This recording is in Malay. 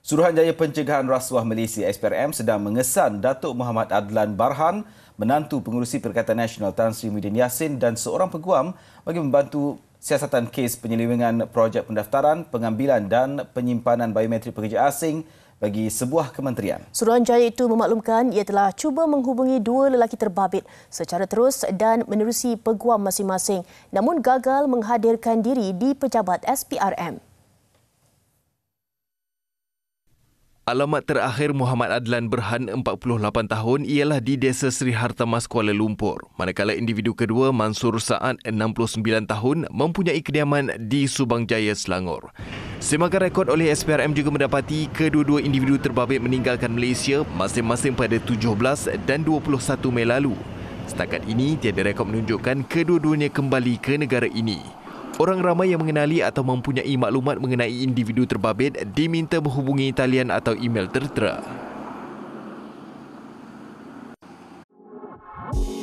Suruhanjaya Pencegahan Rasuah Malaysia SPRM sedang mengesan Datuk Muhammad Adlan Barhan, menantu pengurusi Perikatan Nasional Tan Sri Muhyiddin Yassin dan seorang peguam bagi membantu siasatan kes penyelewengan projek pendaftaran, pengambilan dan penyimpanan biometrik pekerja asing bagi sebuah kementerian. Suruhanjaya itu memaklumkan ia telah cuba menghubungi dua lelaki terbabit secara terus dan menerusi peguam masing-masing namun gagal menghadirkan diri di pejabat SPRM. Alamat terakhir Muhammad Adlan Berhan, 48 tahun, ialah di Desa Sri Hartamas, Kuala Lumpur. Manakala individu kedua, Mansur Saad, 69 tahun, mempunyai kediaman di Subang Jaya, Selangor. Semakan rekod oleh SPRM juga mendapati kedua-dua individu terbabit meninggalkan Malaysia masing-masing pada 17 dan 21 Mei lalu. Setakat ini, tiada rekod menunjukkan kedua-duanya kembali ke negara ini. Orang ramai yang mengenali atau mempunyai maklumat mengenai individu terbabit diminta menghubungi talian atau email tertera. Thank you